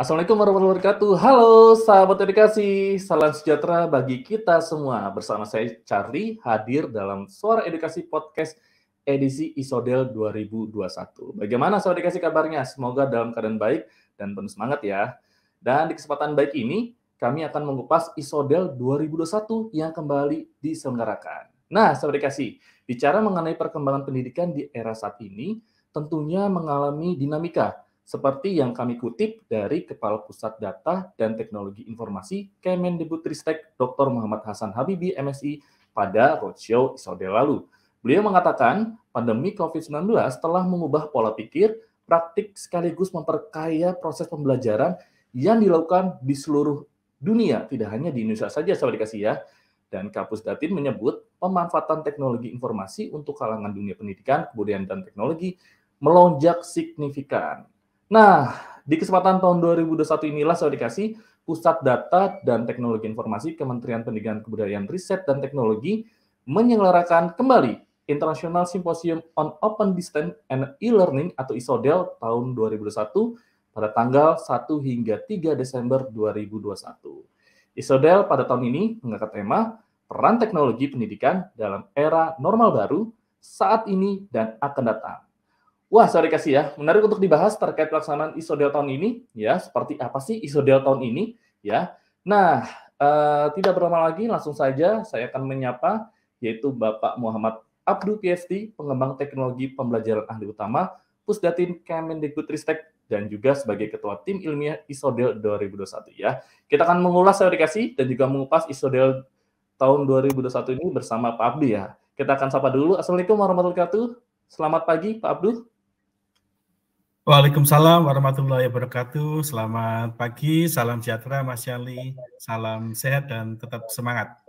Assalamualaikum warahmatullahi wabarakatuh. Halo sahabat edukasi, salam sejahtera bagi kita semua. Bersama saya Charlie hadir dalam Suara Edukasi Podcast edisi Isodel 2021. Bagaimana sahabat edukasi kabarnya? Semoga dalam keadaan baik dan penuh semangat ya. Dan di kesempatan baik ini, kami akan mengupas Isodel 2021 yang kembali diselenggarakan. Nah, sahabat edukasi, bicara mengenai perkembangan pendidikan di era saat ini, tentunya mengalami dinamika seperti yang kami kutip dari Kepala Pusat Data dan Teknologi Informasi Kemendikbudristek Dr. Muhammad Hasan Habibi MSI pada roadshow Isode lalu. Beliau mengatakan, pandemi COVID-19 telah mengubah pola pikir, praktik sekaligus memperkaya proses pembelajaran yang dilakukan di seluruh dunia, tidak hanya di Indonesia saja, saya dikasih ya. Dan Kapus Datin menyebut pemanfaatan teknologi informasi untuk kalangan dunia pendidikan, kebudayaan, dan teknologi melonjak signifikan Nah, di kesempatan tahun 2021 inilah saya dikasih Pusat Data dan Teknologi Informasi Kementerian Pendidikan Kebudayaan Riset dan Teknologi menyelenggarakan kembali International Symposium on Open Distance and E-Learning atau ISODEL tahun 2021 pada tanggal 1 hingga 3 Desember 2021. ISODEL pada tahun ini mengangkat tema peran teknologi pendidikan dalam era normal baru saat ini dan akan datang. Wah, sorry kasih ya. Menarik untuk dibahas terkait pelaksanaan isodel tahun ini, ya. Seperti apa sih isodel tahun ini, ya? Nah, eh, tidak berlama lagi, langsung saja saya akan menyapa yaitu Bapak Muhammad Abdul PhD, pengembang teknologi pembelajaran ahli utama Pusdatin Kemendikbudristek dan juga sebagai ketua tim ilmiah Isodel 2021 ya. Kita akan mengulas sorry kasih dan juga mengupas Isodel tahun 2021 ini bersama Pak Abdi ya. Kita akan sapa dulu. Assalamualaikum warahmatullahi wabarakatuh. Selamat pagi Pak Abdul. Waalaikumsalam warahmatullahi wabarakatuh. Selamat pagi, salam sejahtera Mas Yali, salam sehat dan tetap semangat.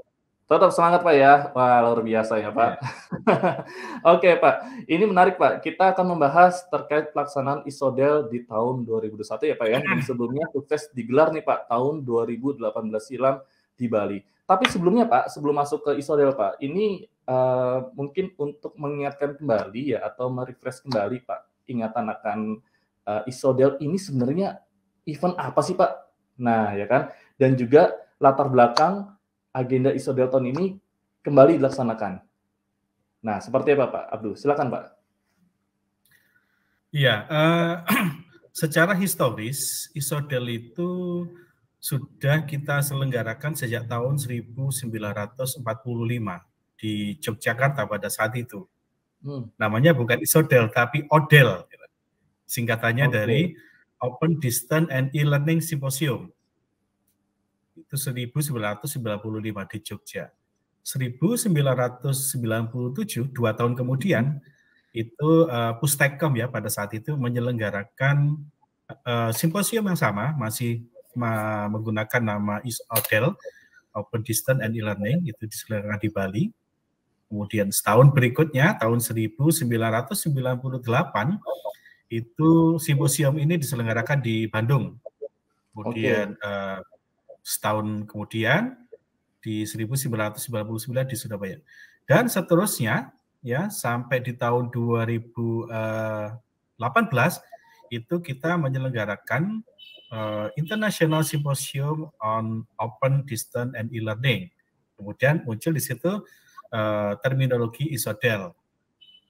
Tetap semangat Pak ya, wah luar biasa ya Pak. Ya. Oke Pak, ini menarik Pak. Kita akan membahas terkait pelaksanaan ISODEL di tahun 2021 ya Pak ya. Yang sebelumnya sukses digelar nih Pak tahun 2018 silam di Bali. Tapi sebelumnya Pak, sebelum masuk ke ISODEL Pak, ini uh, mungkin untuk mengingatkan kembali ya atau merefresh kembali Pak ingatan akan uh, isodel ini sebenarnya event apa sih Pak? Nah ya kan, dan juga latar belakang agenda isodel tahun ini kembali dilaksanakan. Nah seperti apa Pak Abdul? Silakan Pak. Iya, uh, secara historis isodel itu sudah kita selenggarakan sejak tahun 1945 di Yogyakarta pada saat itu. Hmm. Namanya bukan Isodel tapi Odel. Singkatannya okay. dari Open Distance and E-Learning Symposium. Itu 1995 di Jogja. 1997, dua tahun kemudian, itu uh, eh, Pustekom ya pada saat itu menyelenggarakan uh, eh, simposium yang sama, masih ma menggunakan nama ISODEL, Open Distance and E-Learning, itu diselenggarakan di Bali. Kemudian setahun berikutnya, tahun 1998, itu simposium ini diselenggarakan di Bandung. Kemudian okay. uh, eh, setahun kemudian di 1999 di Surabaya. Dan seterusnya ya sampai di tahun 2018 eh, itu kita menyelenggarakan uh, International Symposium on Open Distance and E-Learning. Kemudian muncul di situ uh, terminologi Isodel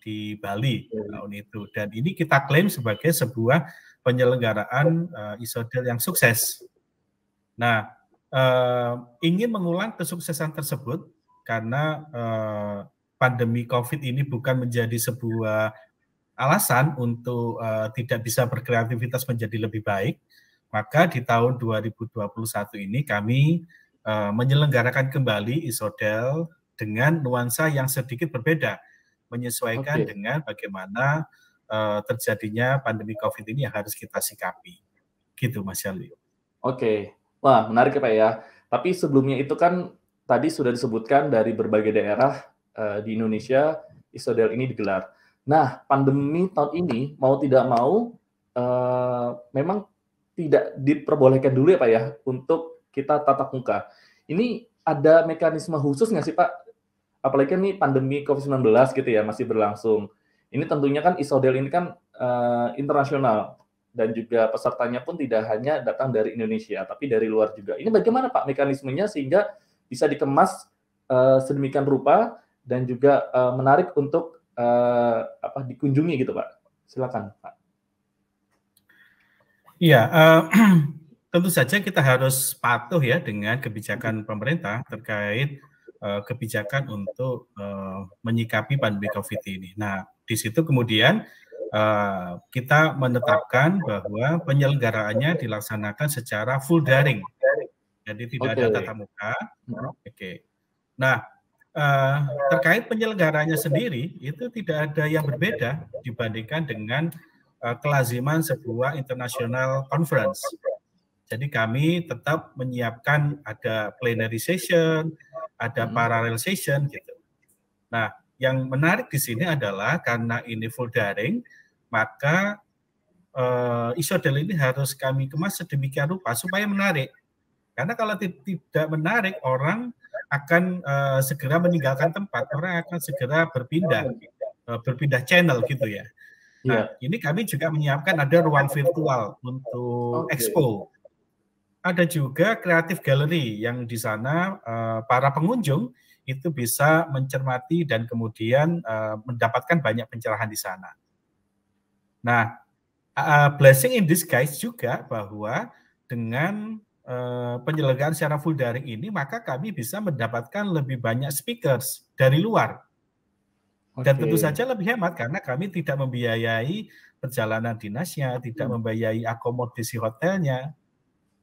di Bali iya. tahun itu dan ini kita klaim sebagai sebuah penyelenggaraan uh, isodel yang sukses. Nah, uh, ingin mengulang kesuksesan tersebut karena uh, pandemi COVID ini bukan menjadi sebuah alasan untuk uh, tidak bisa berkreativitas menjadi lebih baik, maka di tahun 2021 ini kami uh, menyelenggarakan kembali isodel dengan nuansa yang sedikit berbeda menyesuaikan okay. dengan bagaimana uh, terjadinya pandemi COVID ini yang harus kita sikapi. Gitu Mas Yalwi. Oke. Okay. Wah, menarik ya Pak ya. Tapi sebelumnya itu kan tadi sudah disebutkan dari berbagai daerah uh, di Indonesia isodel ini digelar. Nah, pandemi tahun ini mau tidak mau uh, memang tidak diperbolehkan dulu ya Pak ya untuk kita tatap muka. Ini ada mekanisme khusus nggak sih Pak apalagi kan ini pandemi COVID-19 gitu ya masih berlangsung. Ini tentunya kan Isodel ini kan uh, internasional dan juga pesertanya pun tidak hanya datang dari Indonesia tapi dari luar juga. Ini bagaimana Pak mekanismenya sehingga bisa dikemas uh, sedemikian rupa dan juga uh, menarik untuk uh, apa dikunjungi gitu Pak. Silakan Pak. Iya, uh, tentu saja kita harus patuh ya dengan kebijakan pemerintah terkait Eh, kebijakan untuk uh, menyikapi pandemi COVID ini. Nah, di situ kemudian uh, kita menetapkan bahwa penyelenggaraannya dilaksanakan secara full daring. Jadi tidak okay. ada tatap muka. Oke. Okay. Nah, Uh, terkait penyelenggaranya sendiri itu tidak ada yang berbeda dibandingkan dengan uh, kelaziman sebuah international conference jadi kami tetap menyiapkan ada plenary session, ada parallel session gitu. Nah, yang menarik di sini adalah karena ini full daring, maka uh, isodel ini harus kami kemas sedemikian rupa supaya menarik. Karena kalau tidak menarik orang akan uh, segera meninggalkan tempat, orang akan segera berpindah uh, berpindah channel gitu ya. Nah, yeah. ini kami juga menyiapkan ada ruang virtual untuk okay. expo ada juga kreatif gallery yang di sana uh, para pengunjung itu bisa mencermati dan kemudian uh, mendapatkan banyak pencerahan di sana. Nah, uh, blessing in disguise juga bahwa dengan uh, penyelenggaraan secara full daring ini maka kami bisa mendapatkan lebih banyak speakers dari luar. Okay. Dan tentu saja lebih hemat karena kami tidak membiayai perjalanan dinasnya, tidak hmm. membiayai akomodasi hotelnya,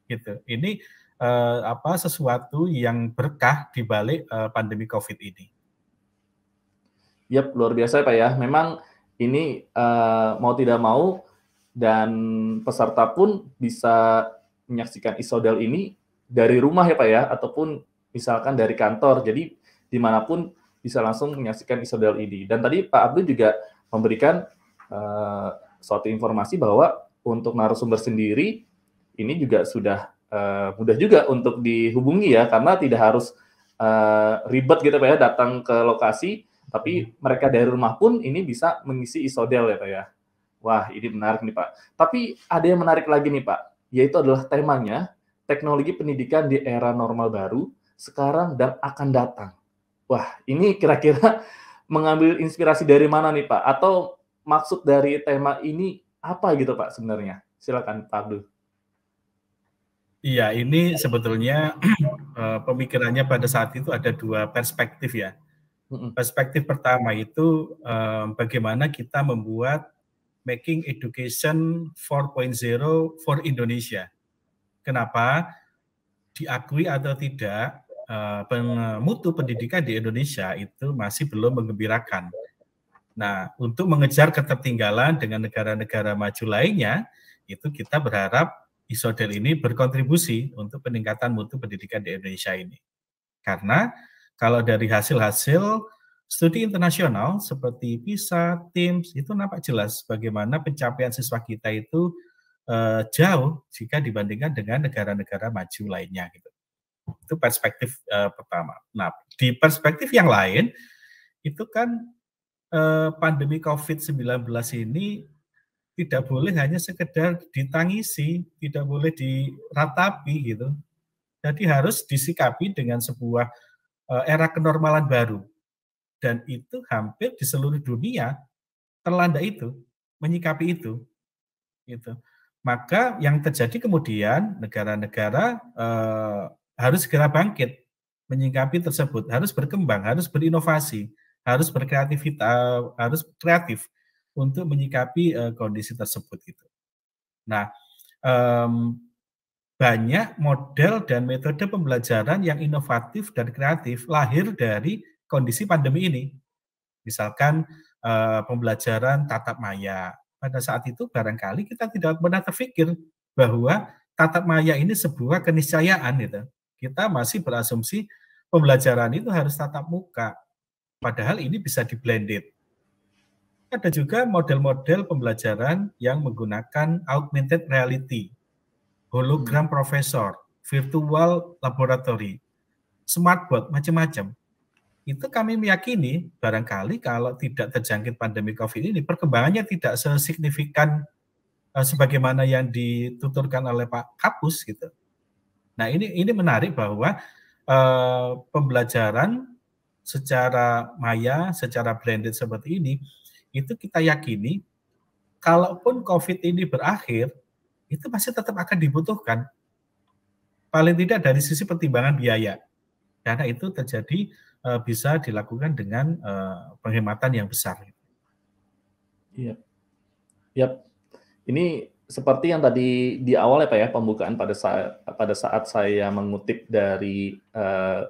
gitu. Ini uh, apa sesuatu yang berkah di balik uh, pandemi Covid ini. Yap, luar biasa Pak ya. Memang ini uh, mau tidak mau dan peserta pun bisa menyaksikan isodel ini dari rumah ya Pak ya, ataupun misalkan dari kantor. Jadi dimanapun bisa langsung menyaksikan isodel ini. Dan tadi Pak Abdul juga memberikan uh, suatu informasi bahwa untuk narasumber sendiri ini juga sudah uh, mudah juga untuk dihubungi ya karena tidak harus uh, ribet gitu Pak ya datang ke lokasi tapi hmm. mereka dari rumah pun ini bisa mengisi isodel ya Pak ya. Wah, ini menarik nih Pak. Tapi ada yang menarik lagi nih Pak, yaitu adalah temanya teknologi pendidikan di era normal baru sekarang dan akan datang. Wah, ini kira-kira mengambil inspirasi dari mana nih Pak? Atau maksud dari tema ini apa gitu Pak sebenarnya? Silakan Pak Abdul. Iya, ini sebetulnya eh, pemikirannya pada saat itu ada dua perspektif ya. Perspektif pertama itu eh, bagaimana kita membuat making education 4.0 for Indonesia. Kenapa? Diakui atau tidak, eh, mutu pendidikan di Indonesia itu masih belum mengembirakan. Nah, untuk mengejar ketertinggalan dengan negara-negara maju lainnya, itu kita berharap Isodel ini berkontribusi untuk peningkatan mutu pendidikan di Indonesia ini. Karena kalau dari hasil-hasil studi internasional seperti PISA, TIMSS itu nampak jelas bagaimana pencapaian siswa kita itu eh, jauh jika dibandingkan dengan negara-negara maju lainnya gitu. Itu perspektif eh, pertama. Nah, di perspektif yang lain itu kan eh, pandemi COVID-19 ini tidak boleh hanya sekedar ditangisi, tidak boleh diratapi gitu. Jadi harus disikapi dengan sebuah eh, era kenormalan baru. Dan itu hampir di seluruh dunia terlanda itu, menyikapi itu. Gitu. Maka yang terjadi kemudian negara-negara eh, harus segera bangkit menyikapi tersebut, harus berkembang, harus berinovasi, harus berkreatif harus kreatif untuk menyikapi uh, kondisi tersebut gitu. Nah, um, banyak model dan metode pembelajaran yang inovatif dan kreatif lahir dari kondisi pandemi ini. Misalkan uh, pembelajaran tatap maya. Pada saat itu barangkali kita tidak pernah terpikir bahwa tatap maya ini sebuah keniscayaan gitu. Kita masih berasumsi pembelajaran itu harus tatap muka. Padahal ini bisa di blended ada juga model-model pembelajaran yang menggunakan augmented reality, hologram hmm. profesor, virtual laboratory, smartboard, macam-macam. Itu kami meyakini barangkali kalau tidak terjangkit pandemi COVID ini perkembangannya tidak sesignifikan uh, sebagaimana yang dituturkan oleh Pak Kapus gitu. Nah ini ini menarik bahwa uh, pembelajaran secara maya, secara blended seperti ini itu kita yakini kalaupun COVID ini berakhir, itu masih tetap akan dibutuhkan. Paling tidak dari sisi pertimbangan biaya. Karena itu terjadi e, bisa dilakukan dengan e, penghematan yang besar. Iya. Ini seperti yang tadi di awal ya Pak ya, pembukaan pada saat pada saat saya mengutip dari uh,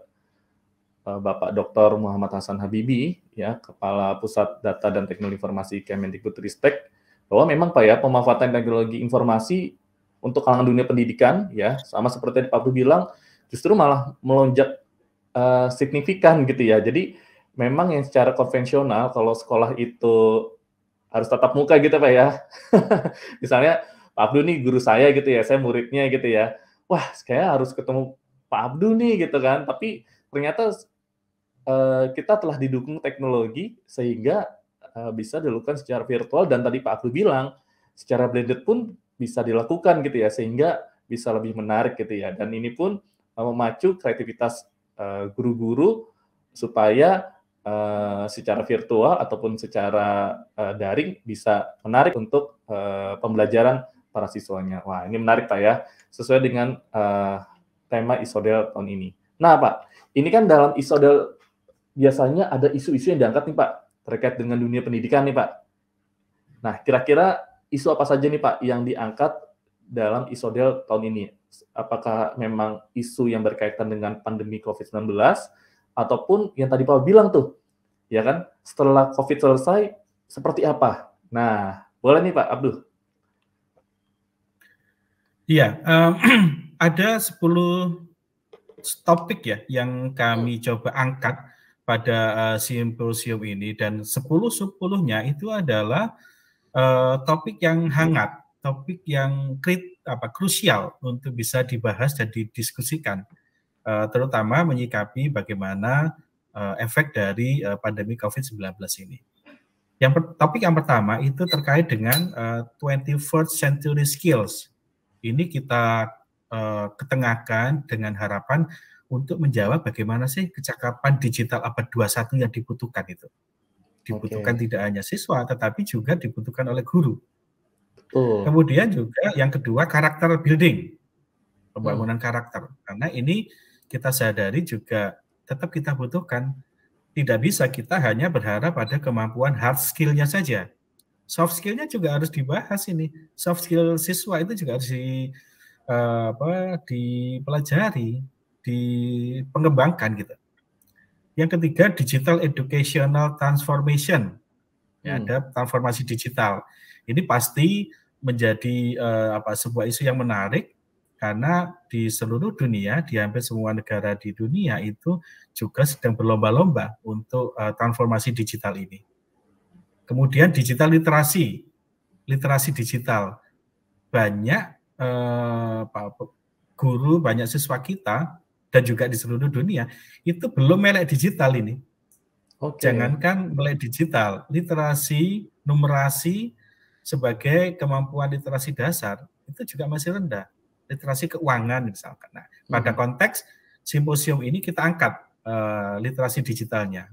Eh, Bapak Dr. Muhammad Hasan Habibi, ya Kepala Pusat Data dan Teknologi Informasi Kemendikbudristek, bahwa memang Pak ya pemanfaatan teknologi informasi untuk kalangan dunia pendidikan, ya sama seperti yang Pak Bu bilang, justru malah melonjak uh, signifikan gitu ya. Jadi memang yang secara konvensional kalau sekolah itu harus tatap muka gitu Pak ya. Misalnya Pak Abdu nih guru saya gitu ya, saya muridnya gitu ya. Wah, kayaknya harus ketemu Pak Abdu nih gitu kan. Tapi ternyata Eh, kita telah didukung teknologi sehingga eh, bisa dilakukan secara virtual dan tadi Pak Aku bilang secara blended pun bisa dilakukan gitu ya sehingga bisa lebih menarik gitu ya dan ini pun eh, memacu kreativitas guru-guru supaya secara virtual ataupun secara daring bisa menarik untuk pembelajaran para siswanya. Wah, ini menarik Pak ya, sesuai dengan tema Isodel tahun ini. Nah Pak, ini kan dalam Isodel biasanya ada isu-isu yang diangkat nih Pak terkait dengan dunia pendidikan nih Pak. Nah, kira-kira isu apa saja nih Pak yang diangkat dalam isodel tahun ini? Apakah memang isu yang berkaitan dengan pandemi COVID-19 ataupun yang tadi Pak bilang tuh, ya kan? Setelah COVID selesai seperti apa? Nah, boleh nih Pak Abdul. Iya, um, ada 10 topik ya yang kami coba angkat pada uh, simposium ini dan 10 sepuluhnya itu adalah uh, topik yang hangat, topik yang krit, apa krusial untuk bisa dibahas dan didiskusikan, uh, terutama menyikapi bagaimana uh, efek dari uh, pandemi COVID-19 ini. Yang topik yang pertama itu terkait dengan uh, 21st century skills. Ini kita uh, ketengahkan dengan harapan untuk menjawab bagaimana sih kecakapan digital abad 21 yang dibutuhkan itu. Dibutuhkan okay. tidak hanya siswa tetapi juga dibutuhkan oleh guru. Betul. Kemudian juga yang kedua karakter building. Pembangunan hmm. karakter. Karena ini kita sadari juga tetap kita butuhkan tidak bisa kita hanya berharap pada kemampuan hard skill-nya saja. Soft skill-nya juga harus dibahas ini. Soft skill siswa itu juga harus di, eh, apa, dipelajari dipengembangkan gitu. Yang ketiga digital educational transformation. Ya, hmm. ada transformasi digital. Ini pasti menjadi uh, apa sebuah isu yang menarik karena di seluruh dunia, di hampir semua negara di dunia itu juga sedang berlomba-lomba untuk uh, transformasi digital ini. Kemudian digital literasi, literasi digital banyak eh, guru, banyak siswa kita dan juga di seluruh dunia itu belum melek digital ini. Okay. Jangankan melek digital, literasi, numerasi sebagai kemampuan literasi dasar itu juga masih rendah. Literasi keuangan misalkan. Nah, hmm. pada konteks simposium ini kita angkat uh, literasi digitalnya.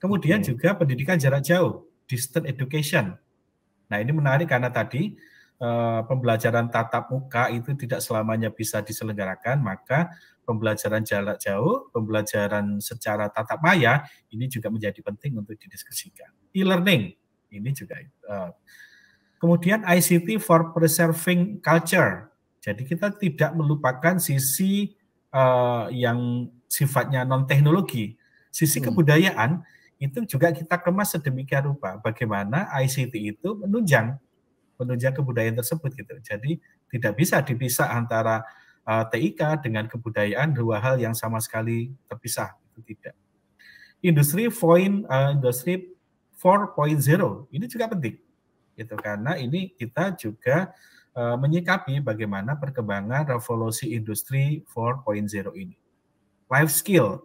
Kemudian okay. juga pendidikan jarak jauh, distant education. Nah, ini menarik karena tadi uh, pembelajaran tatap muka itu tidak selamanya bisa diselenggarakan, maka pembelajaran jarak jauh, pembelajaran secara tatap maya ini juga menjadi penting untuk didiskusikan. E-learning ini juga. Eh, kemudian ICT for preserving culture. Jadi kita tidak melupakan sisi eh, yang sifatnya non teknologi, sisi hmm. kebudayaan itu juga kita kemas sedemikian rupa bagaimana ICT itu menunjang menunjang kebudayaan tersebut gitu. Jadi tidak bisa dipisah antara uh, eh, TIK dengan kebudayaan dua hal yang sama sekali terpisah itu tidak. Industri point uh, industri 4.0 ini juga penting gitu karena ini kita juga uh, menyikapi bagaimana perkembangan revolusi industri 4.0 ini. Life skill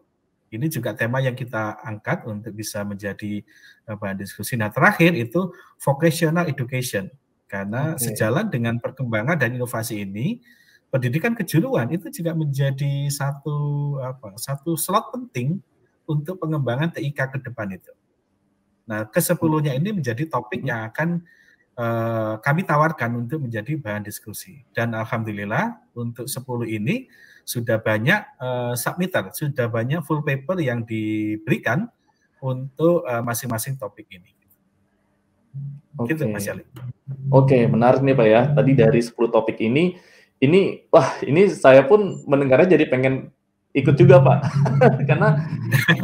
ini juga tema yang kita angkat untuk bisa menjadi bahan diskusi. Nah, terakhir itu vocational education karena okay. sejalan dengan perkembangan dan inovasi ini pendidikan kejuruan itu juga menjadi satu apa satu slot penting untuk pengembangan TIK ke depan itu. Nah, kesepuluhnya ini menjadi topik yang akan uh, kami tawarkan untuk menjadi bahan diskusi. Dan alhamdulillah untuk sepuluh ini sudah banyak uh, submitter, sudah banyak full paper yang diberikan untuk eh, masing-masing uh, topik ini. Gitu, Oke. Okay. okay, menarik nih Pak ya. Tadi dari sepuluh topik ini ini wah ini saya pun mendengarnya jadi pengen ikut juga pak karena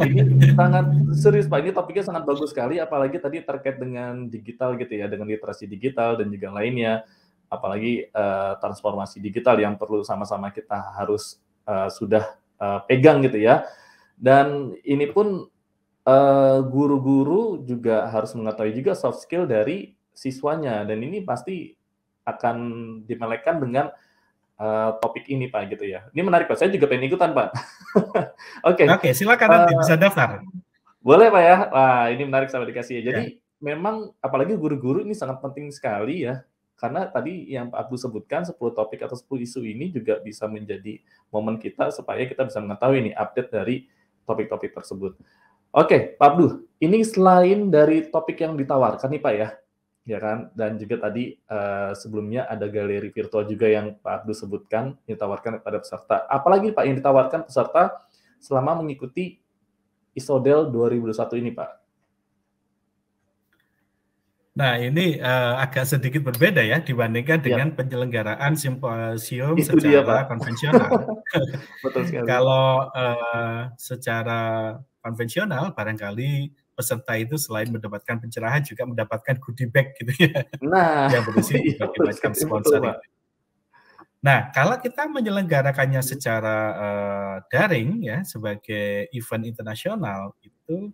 ini sangat serius pak ini topiknya sangat bagus sekali apalagi tadi terkait dengan digital gitu ya dengan literasi digital dan juga lainnya apalagi uh, transformasi digital yang perlu sama-sama kita harus uh, sudah uh, pegang gitu ya dan ini pun guru-guru uh, juga harus mengetahui juga soft skill dari siswanya dan ini pasti akan dimelekan dengan uh, topik ini Pak gitu ya. Ini menarik Pak, saya juga pengen ikutan Pak. Oke. Oke, okay. okay, silakan uh, bisa daftar. Boleh Pak ya. Wah, ini menarik sama dikasih ya. Jadi ya. memang apalagi guru-guru ini sangat penting sekali ya karena tadi yang Pak Abdul sebutkan 10 topik atau 10 isu ini juga bisa menjadi momen kita supaya kita bisa mengetahui nih update dari topik-topik tersebut. Oke, Pak Abdul, ini selain dari topik yang ditawarkan nih Pak ya, ya kan? Dan juga tadi uh, sebelumnya ada galeri virtual juga yang Pak Abdul sebutkan ditawarkan kepada peserta. Apalagi Pak yang ditawarkan peserta selama mengikuti ISODEL 2021 ini, Pak. Nah, ini uh, agak sedikit berbeda ya dibandingkan iya. dengan penyelenggaraan simposium Itu secara dia, konvensional. Betul Kalau uh, secara konvensional barangkali peserta itu selain mendapatkan pencerahan juga mendapatkan goodie bag gitu ya. Nah, yang berisi iya, berbagai macam sponsor Nah, kalau kita menyelenggarakannya secara uh, daring ya sebagai event internasional itu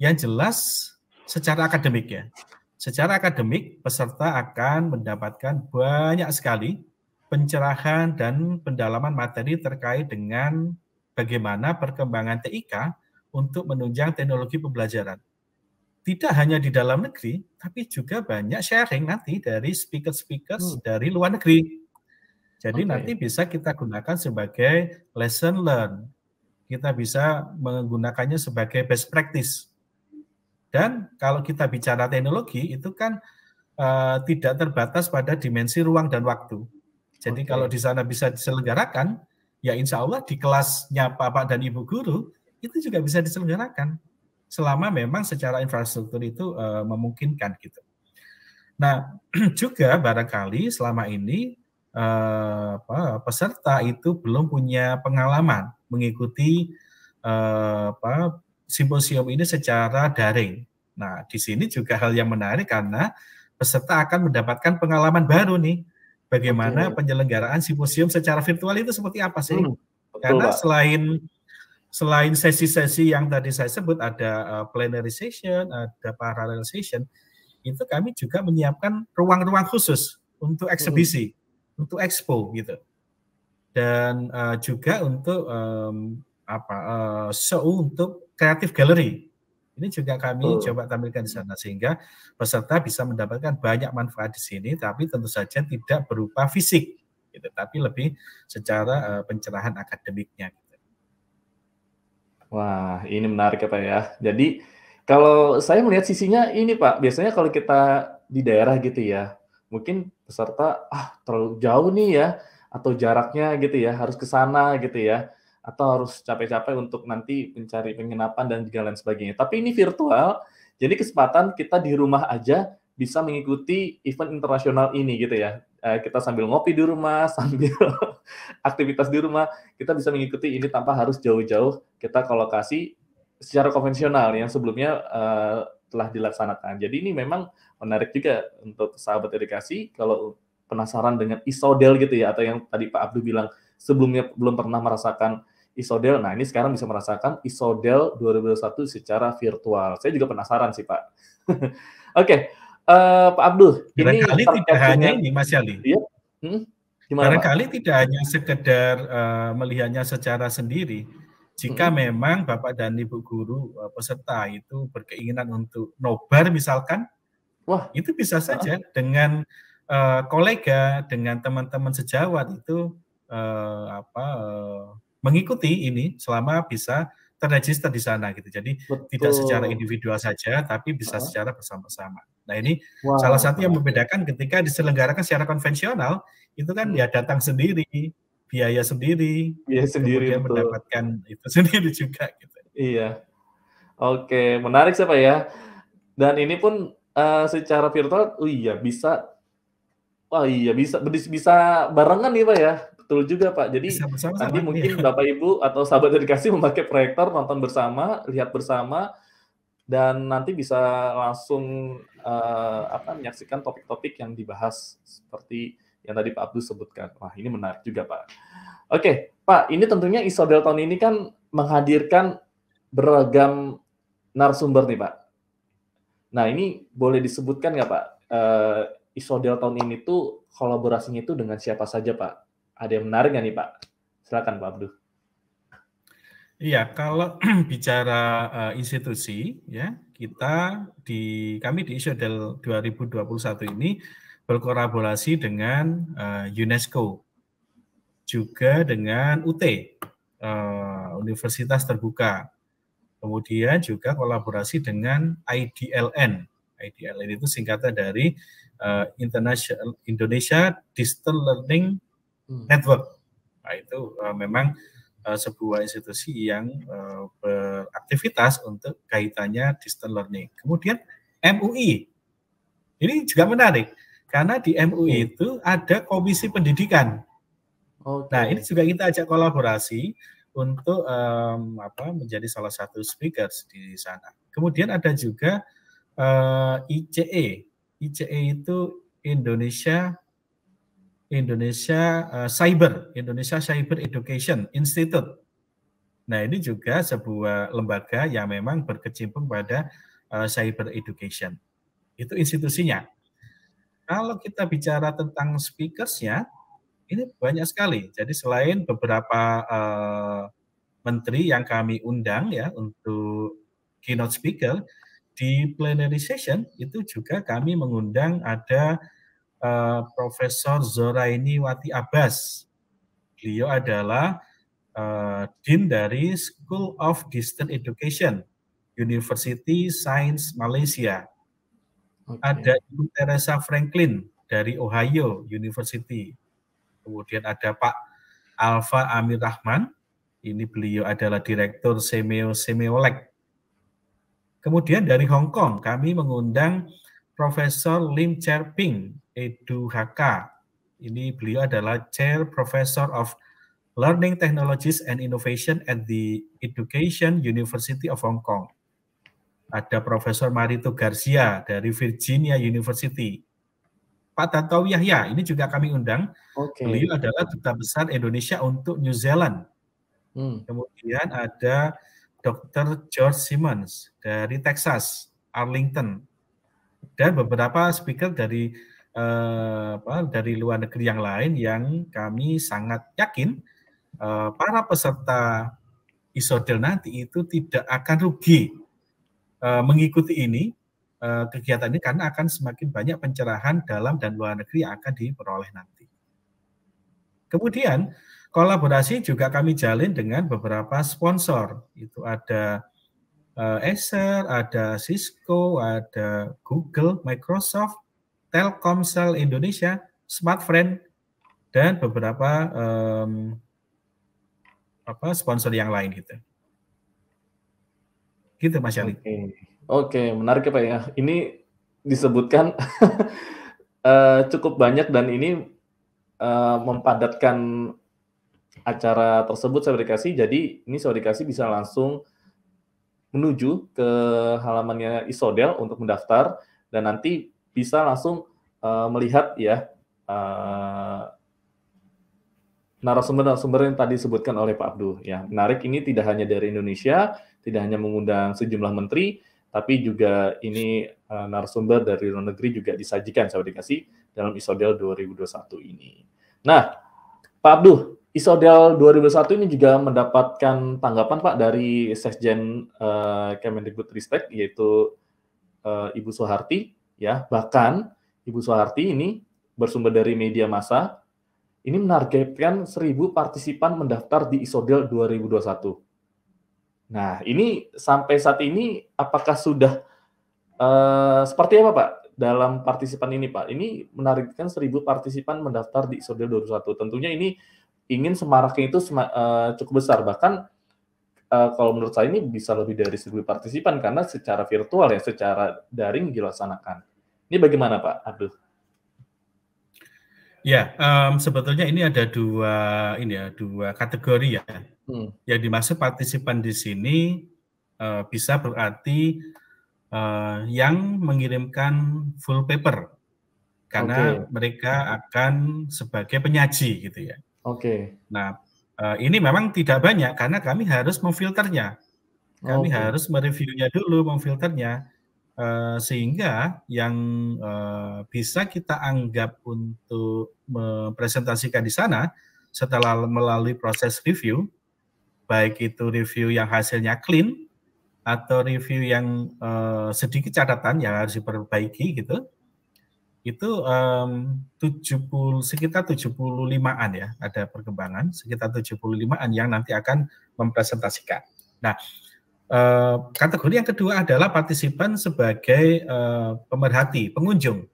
yang jelas secara akademik ya. Secara akademik peserta akan mendapatkan banyak sekali pencerahan dan pendalaman materi terkait dengan bagaimana perkembangan TIK untuk menunjang teknologi pembelajaran. Tidak hanya di dalam negeri, tapi juga banyak sharing nanti dari speaker speaker hmm. dari luar negeri. Jadi okay. nanti bisa kita gunakan sebagai lesson learn. Kita bisa menggunakannya sebagai best practice. Dan kalau kita bicara teknologi, itu kan uh, tidak terbatas pada dimensi ruang dan waktu. Jadi okay. kalau di sana bisa diselenggarakan, ya insya Allah di kelasnya Bapak dan Ibu Guru, itu juga bisa diselenggarakan selama memang secara infrastruktur itu uh, memungkinkan gitu. Nah juga barangkali selama ini uh, apa, peserta itu belum punya pengalaman mengikuti uh, apa, simposium ini secara daring. Nah di sini juga hal yang menarik karena peserta akan mendapatkan pengalaman baru nih bagaimana Betul. penyelenggaraan simposium secara virtual itu seperti apa sih? Hmm, betul, Karena selain selain sesi-sesi yang tadi saya sebut ada uh, eh, plenary session, ada parallel session, itu kami juga menyiapkan ruang-ruang khusus untuk eksebisi, hmm. untuk expo gitu, dan uh, juga untuk um, apa uh, show untuk kreatif gallery. Ini juga kami oh. coba tampilkan di sana sehingga peserta bisa mendapatkan banyak manfaat di sini, tapi tentu saja tidak berupa fisik, gitu, tapi lebih secara uh, pencerahan akademiknya. Wah, ini menarik ya Pak ya. Jadi kalau saya melihat sisinya ini Pak, biasanya kalau kita di daerah gitu ya, mungkin peserta ah terlalu jauh nih ya, atau jaraknya gitu ya, harus ke sana gitu ya, atau harus capek-capek untuk nanti mencari penginapan dan juga lain sebagainya. Tapi ini virtual, jadi kesempatan kita di rumah aja bisa mengikuti event internasional ini gitu ya. Eh, kita sambil ngopi di rumah, sambil aktivitas di rumah, kita bisa mengikuti ini tanpa harus jauh-jauh kita ke lokasi secara konvensional yang sebelumnya eh, telah dilaksanakan. Jadi ini memang menarik juga untuk sahabat edukasi kalau penasaran dengan isodel gitu ya atau yang tadi Pak Abdul bilang sebelumnya belum pernah merasakan Isodel. Nah, ini sekarang bisa merasakan Isodel 2021 secara virtual. Saya juga penasaran sih, Pak. Oke, okay. Eh, Pak Abdul. Barangkali ini tidak hanya ini Mas Yali. Ya? Hmm? Barangkali Pak? tidak hanya sekedar uh, melihatnya secara sendiri. Jika hmm. memang Bapak dan Ibu guru uh, peserta itu berkeinginan untuk nobar misalkan, wah itu bisa saja ah. dengan uh, kolega, dengan teman-teman sejawat itu uh, apa uh, mengikuti ini selama bisa terregister di sana gitu. Jadi Betul. tidak secara individual saja, tapi bisa uh. secara bersama-sama. Nah ini wow. salah satu yang membedakan ketika diselenggarakan secara konvensional itu kan hmm. ya datang sendiri, biaya sendiri, biaya sendiri kemudian betul. mendapatkan itu sendiri juga gitu. Iya. Oke, menarik siapa ya? Dan ini pun uh, secara virtual, oh iya bisa, oh iya bisa bisa barengan nih pak ya Betul juga Pak. Jadi nanti iya. mungkin ya. Bapak Ibu atau sahabat dedikasi memakai proyektor nonton bersama, lihat bersama, dan nanti bisa langsung uh, apa menyaksikan topik-topik yang dibahas seperti yang tadi Pak Abdul sebutkan. Wah ini menarik juga Pak. Oke Pak, ini tentunya Isodel tahun ini kan menghadirkan beragam narasumber nih Pak. Nah ini boleh disebutkan nggak Pak? Uh, eh, Isodel tahun ini tuh kolaborasinya itu dengan siapa saja Pak? ada yang menarik nggak nih Pak? Silakan Pak Abdul. Iya, kalau bicara uh, institusi ya, kita di kami di ISODEL 2021 ini berkolaborasi dengan uh, UNESCO juga dengan UT uh, eh, Universitas Terbuka. Kemudian juga kolaborasi dengan IDLN. IDLN itu singkatan dari uh, International Indonesia Digital Learning Hmm. network. Nah, itu uh, memang uh, sebuah institusi yang uh, beraktivitas untuk kaitannya distance learning. Kemudian MUI. Ini juga menarik karena di MUI hmm. itu ada komisi pendidikan. Okay. Nah, ini juga kita ajak kolaborasi untuk um, apa menjadi salah satu speakers di sana. Kemudian ada juga uh, ICE. ICE itu Indonesia Indonesia uh, Cyber, Indonesia Cyber Education Institute. Nah, ini juga sebuah lembaga yang memang berkecimpung pada uh, cyber education. Itu institusinya. Kalau kita bicara tentang speakersnya, ini banyak sekali. Jadi selain beberapa uh, menteri yang kami undang ya untuk keynote speaker, di plenary session itu juga kami mengundang ada Eh, Profesor Zoraini Wati Abbas. Beliau adalah uh, Dean dari School of Distance Education, University Science Malaysia. Okay. Ada Ibu Teresa Franklin dari Ohio University. Kemudian ada Pak Alfa Amir Rahman, ini beliau adalah Direktur Semeo Semeolek. Kemudian dari Hong Kong, kami mengundang Profesor Lim Cherping Eduhaka. Ini beliau adalah Chair Professor of Learning Technologies and Innovation at the Education University of Hong Kong. Ada Profesor Marito Garcia dari Virginia University. Pak Tantowi Yahya, ini juga kami undang. Okay. Beliau adalah Duta Besar Indonesia untuk New Zealand. Hmm. Kemudian ada Dr. George Simmons dari Texas, Arlington. Dan beberapa speaker dari Eh, apa, dari luar negeri yang lain yang kami sangat yakin eh, para peserta isodel nanti itu tidak akan rugi eh, mengikuti ini eh, kegiatan ini karena akan semakin banyak pencerahan dalam dan luar negeri yang akan diperoleh nanti. Kemudian kolaborasi juga kami jalin dengan beberapa sponsor. Itu ada eh, Acer, ada Cisco, ada Google, Microsoft, Telkomsel Indonesia, Smartfriend, dan beberapa um, apa sponsor yang lain gitu. Gitu Mas Yali. Oke, Oke menarik ya Pak ya. Ini disebutkan uh, cukup banyak dan ini uh, mempadatkan acara tersebut Saya kasih, Jadi ini saya kasih bisa langsung menuju ke halamannya Isodel untuk mendaftar dan nanti bisa langsung uh, melihat ya uh, narasumber-narasumber yang tadi disebutkan oleh Pak Abdul. Ya, menarik ini tidak hanya dari Indonesia, tidak hanya mengundang sejumlah menteri, tapi juga ini uh, narasumber dari luar negeri juga disajikan saya dikasih dalam Isodel 2021 ini. Nah, Pak Abdul, Isodel 2021 ini juga mendapatkan tanggapan Pak dari Sekjen uh, Kemendikbud Ristek yaitu uh, Ibu Soeharti ya bahkan Ibu Soeharti ini bersumber dari media massa ini menargetkan 1000 partisipan mendaftar di Isodel 2021. Nah, ini sampai saat ini apakah sudah uh, seperti apa Pak dalam partisipan ini Pak? Ini menargetkan 1000 partisipan mendaftar di Isodel 2021. Tentunya ini ingin semaraknya itu sema, uh, cukup besar bahkan uh, kalau menurut saya ini bisa lebih dari 1000 partisipan karena secara virtual ya, secara daring dilaksanakan. Ini bagaimana Pak Abdul? Ya, um, sebetulnya ini ada dua ini ya dua kategori ya. Hmm. Yang dimaksud partisipan di sini uh, bisa berarti uh, yang mengirimkan full paper karena okay. mereka akan sebagai penyaji gitu ya. Oke. Okay. Nah, uh, ini memang tidak banyak karena kami harus memfilternya. Kami okay. harus mereviewnya dulu, memfilternya. Eh, sehingga yang eh, bisa kita anggap untuk mempresentasikan di sana setelah melalui proses review, baik itu review yang hasilnya clean atau review yang eh, sedikit catatan yang harus diperbaiki gitu, itu um, 70 sekitar 75-an ya ada perkembangan sekitar 75-an yang nanti akan mempresentasikan. Nah, Eh, kategori yang kedua adalah partisipan sebagai uh, pemerhati, pengunjung.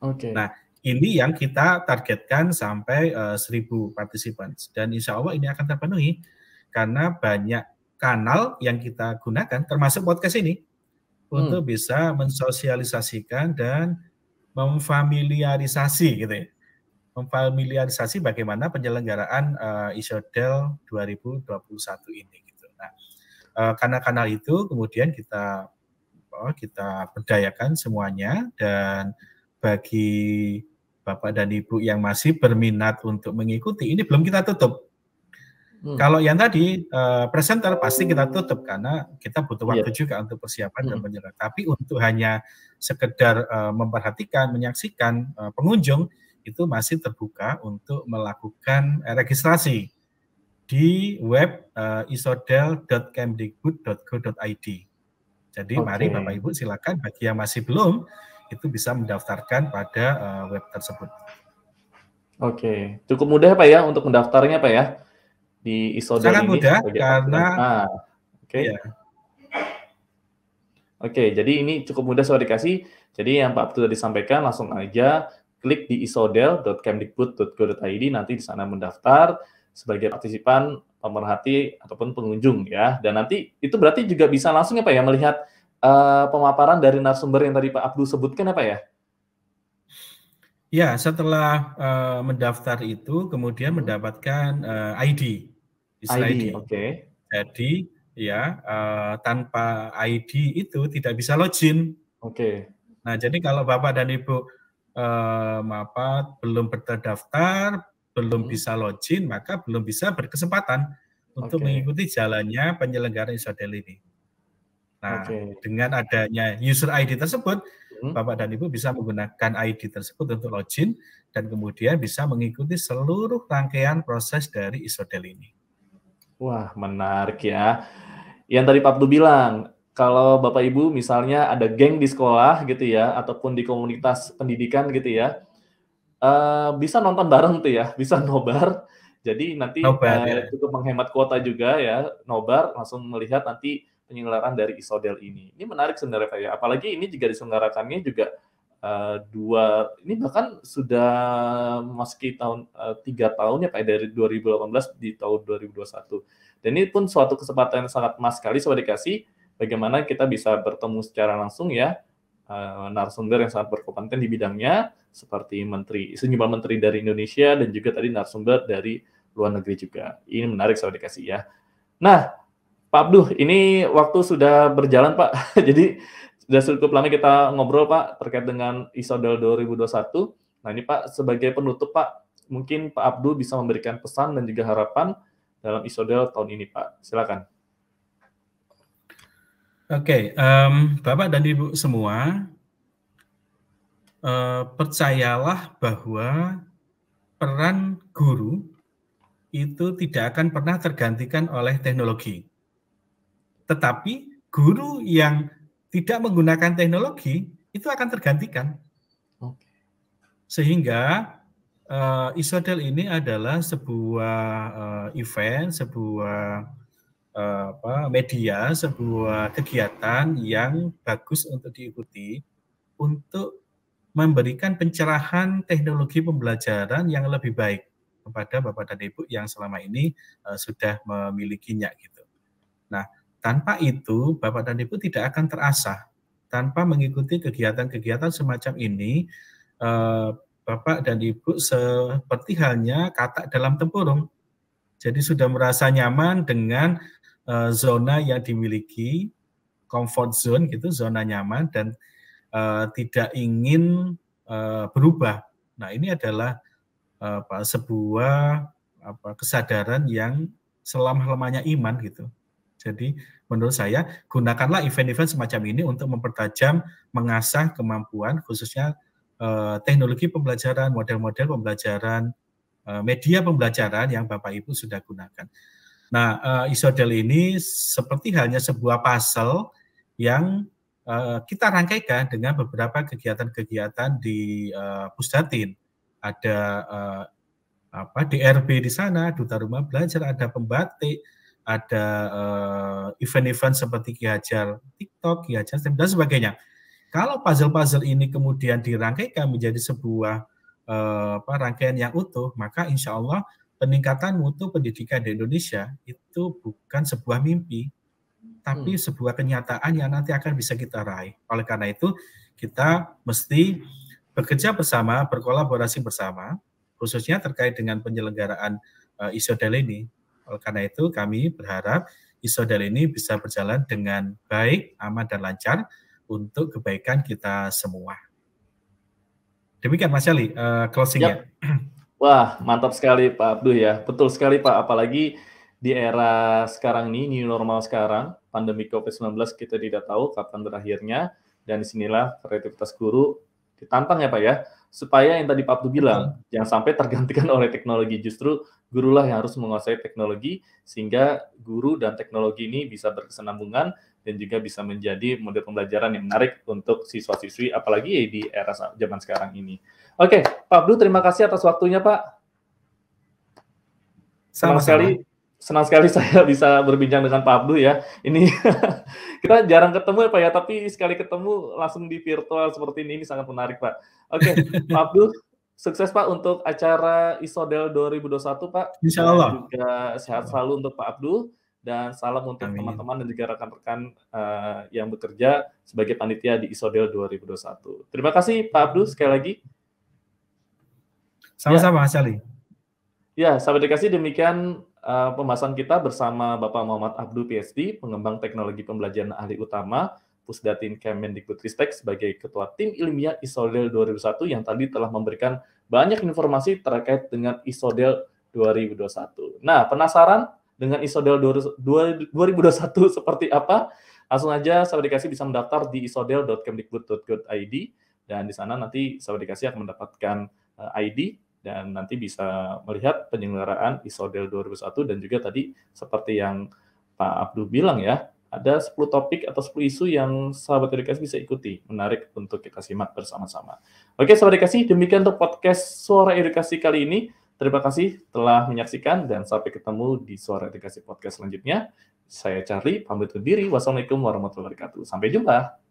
Oke. Okay. Nah, ini yang kita targetkan sampai uh, eh, 1000 partisipan dan insya Allah ini akan terpenuhi karena banyak kanal yang kita gunakan termasuk podcast ini hmm. untuk bisa mensosialisasikan dan memfamiliarisasi gitu ya. Memfamiliarisasi bagaimana penyelenggaraan uh, ISODEL 2021 ini gitu. Nah, Eh, kanal-kanal uh, itu kemudian kita oh, kita berdayakan semuanya dan bagi Bapak dan Ibu yang masih berminat untuk mengikuti ini belum kita tutup. Hmm. Kalau yang tadi uh, presenter pasti kita tutup karena kita butuh waktu yeah. juga untuk persiapan hmm. dan menyerah. Tapi untuk hanya sekedar uh, memperhatikan, menyaksikan uh, pengunjung itu masih terbuka untuk melakukan registrasi di web uh, eh, isodel.kemdikbud.go.id. Jadi okay. mari Bapak Ibu silakan bagi yang masih belum itu bisa mendaftarkan pada uh, web tersebut. Oke, okay. cukup mudah Pak ya untuk mendaftarnya Pak ya di isodel Sangat ini. Sangat mudah karena ah, oke. Okay. Iya. Oke, okay, jadi ini cukup mudah saya dikasih. Jadi yang Pak Abdul disampaikan langsung aja klik di isodel.kemdikbud.go.id nanti di sana mendaftar sebagai partisipan, pemerhati ataupun pengunjung ya. Dan nanti itu berarti juga bisa langsung ya Pak ya melihat uh, pemaparan dari narasumber yang tadi Pak Abdul sebutkan ya Pak ya. Ya, setelah uh, mendaftar itu kemudian mendapatkan uh, eh, ID. ID, ID. oke. Okay. Jadi ya uh, tanpa ID itu tidak bisa login. Oke. Okay. Nah, jadi kalau Bapak dan Ibu eh, apa belum terdaftar, belum hmm. bisa login, maka belum bisa berkesempatan untuk okay. mengikuti jalannya penyelenggaraan isodel ini. Nah, okay. dengan adanya user ID tersebut, hmm. Bapak dan Ibu bisa menggunakan ID tersebut untuk login dan kemudian bisa mengikuti seluruh rangkaian proses dari isodel ini. Wah, menarik ya. Yang tadi Pak Abdu bilang, kalau Bapak Ibu misalnya ada geng di sekolah gitu ya, ataupun di komunitas pendidikan gitu ya, Eh, bisa nonton bareng tuh ya, bisa nobar. Jadi nanti nobar, uh, ya. cukup menghemat kuota juga ya, nobar langsung melihat nanti penyelenggaraan dari Isodel ini. Ini menarik sebenarnya Pak ya. Apalagi ini juga diselenggarakannya juga uh, dua ini bahkan sudah meski tahun uh, tiga tahun ya Pak ya, dari 2018 di tahun 2021. Dan ini pun suatu kesempatan yang sangat emas sekali sobat dikasih bagaimana kita bisa bertemu secara langsung ya uh, narasumber yang sangat berkompeten di bidangnya seperti menteri sejumlah menteri dari Indonesia dan juga tadi narasumber dari luar negeri juga. Ini menarik saya dikasih ya. Nah, Pak Abduh, ini waktu sudah berjalan Pak. Jadi sudah cukup lama kita ngobrol Pak terkait dengan ISODEL 2021. Nah ini Pak sebagai penutup Pak, mungkin Pak Abdul bisa memberikan pesan dan juga harapan dalam ISODEL tahun ini Pak. Silakan. Oke, okay, um, Bapak dan Ibu semua, uh, percayalah bahwa peran guru itu tidak akan pernah tergantikan oleh teknologi. Tetapi guru yang tidak menggunakan teknologi itu akan tergantikan. Sehingga uh, Isodel ini adalah sebuah uh, event, sebuah Eh, apa, media, sebuah kegiatan yang bagus untuk diikuti untuk memberikan pencerahan teknologi pembelajaran yang lebih baik kepada Bapak dan Ibu yang selama ini uh, sudah memilikinya gitu. Nah, tanpa itu Bapak dan Ibu tidak akan terasa. Tanpa mengikuti kegiatan-kegiatan semacam ini, uh, Bapak dan Ibu seperti halnya katak dalam tempurung. Jadi sudah merasa nyaman dengan Eh, zona yang dimiliki comfort zone gitu zona nyaman dan uh, tidak ingin uh, berubah nah ini adalah uh, sebuah apa kesadaran yang selama lamanya iman gitu jadi menurut saya gunakanlah event-event semacam ini untuk mempertajam mengasah kemampuan khususnya teknologi pembelajaran model-model pembelajaran media pembelajaran yang Bapak Ibu sudah gunakan. Nah, uh, isodel ini seperti halnya sebuah puzzle yang uh, kita rangkaikan dengan beberapa kegiatan-kegiatan di uh, Pusdatin. Ada uh, apa DRB di sana, duta rumah belajar, ada pembatik, ada event-event uh, seperti kiajar TikTok, kiajar dan sebagainya. Kalau puzzle-puzzle ini kemudian dirangkaikan menjadi sebuah uh, apa, rangkaian yang utuh, maka insya Allah peningkatan mutu pendidikan di Indonesia itu bukan sebuah mimpi, tapi hmm. sebuah kenyataan yang nanti akan bisa kita raih. Oleh karena itu, kita mesti bekerja bersama, berkolaborasi bersama, khususnya terkait dengan penyelenggaraan uh, eh, ISODEL ini. Oleh karena itu, kami berharap ISODEL ini bisa berjalan dengan baik, aman, dan lancar untuk kebaikan kita semua. Demikian Mas Yali, uh, closing-nya. Yep. Wah, mantap sekali Pak Abdul ya. Betul sekali Pak, apalagi di era sekarang ini, new normal sekarang, pandemi COVID-19 kita tidak tahu kapan berakhirnya, dan disinilah kreativitas guru ditantang ya Pak ya, supaya yang tadi Pak Abdul bilang, hmm. jangan sampai tergantikan oleh teknologi, justru gurulah yang harus menguasai teknologi, sehingga guru dan teknologi ini bisa berkesenambungan dan juga bisa menjadi model pembelajaran yang menarik untuk siswa-siswi, apalagi di era zaman sekarang ini. Oke, Pak Abdul, terima kasih atas waktunya, Pak. Senang Sama sekali senang sekali saya bisa berbincang dengan Pak Abdul ya. Ini kita jarang ketemu ya Pak ya, tapi sekali ketemu langsung di virtual seperti ini, ini sangat menarik Pak. Oke, Pak Abdul, sukses Pak untuk acara Isodel 2021 Pak. Insya Allah. juga sehat selalu untuk Pak Abdul dan salam untuk teman-teman dan juga rekan-rekan uh, yang bekerja sebagai panitia di Isodel 2021. Terima kasih Pak Abdul sekali lagi. Sama-sama, ya. Mas Ali. Ya, sahabat dikasih demikian uh, pembahasan kita bersama Bapak Muhammad Abdul PSD, pengembang teknologi pembelajaran ahli utama Pusdatin Kemendikbudristek sebagai Ketua Tim Ilmiah ISODEL 2001 yang tadi telah memberikan banyak informasi terkait dengan ISODEL 2021. Nah, penasaran dengan ISODEL 2021 seperti apa? Langsung aja sahabat dikasih bisa mendaftar di isodel.kemdikbud.go.id dan di sana nanti sahabat dikasih akan mendapatkan eh, ID dan nanti bisa melihat penyelenggaraan ISODEL 2001 dan juga tadi seperti yang Pak Abdul bilang ya, ada 10 topik atau 10 isu yang sahabat edukasi bisa ikuti. Menarik untuk kita simak bersama-sama. Oke, sahabat edukasi, demikian untuk podcast Suara Edukasi kali ini. Terima kasih telah menyaksikan dan sampai ketemu di Suara Edukasi Podcast selanjutnya. Saya Charlie, pamit undur diri. Wassalamualaikum warahmatullahi wabarakatuh. Sampai jumpa.